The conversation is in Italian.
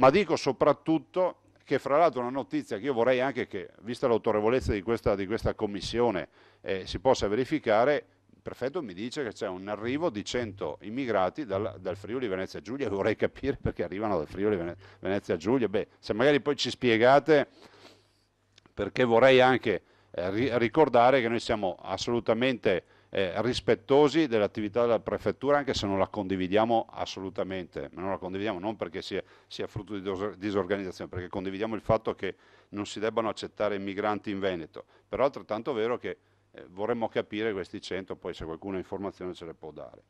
ma dico soprattutto che fra l'altro una notizia che io vorrei anche che, vista l'autorevolezza di questa, di questa commissione, eh, si possa verificare, il prefetto mi dice che c'è un arrivo di 100 immigrati dal, dal Friuli Venezia Giulia, vorrei capire perché arrivano dal Friuli Venezia Giulia. Beh, se magari poi ci spiegate, perché vorrei anche eh, ricordare che noi siamo assolutamente eh, rispettosi dell'attività della prefettura anche se non la condividiamo assolutamente, ma non la condividiamo non perché sia, sia frutto di disorganizzazione, perché condividiamo il fatto che non si debbano accettare migranti in Veneto, però altrettanto è vero che eh, vorremmo capire questi 100, poi se qualcuno ha informazioni ce le può dare.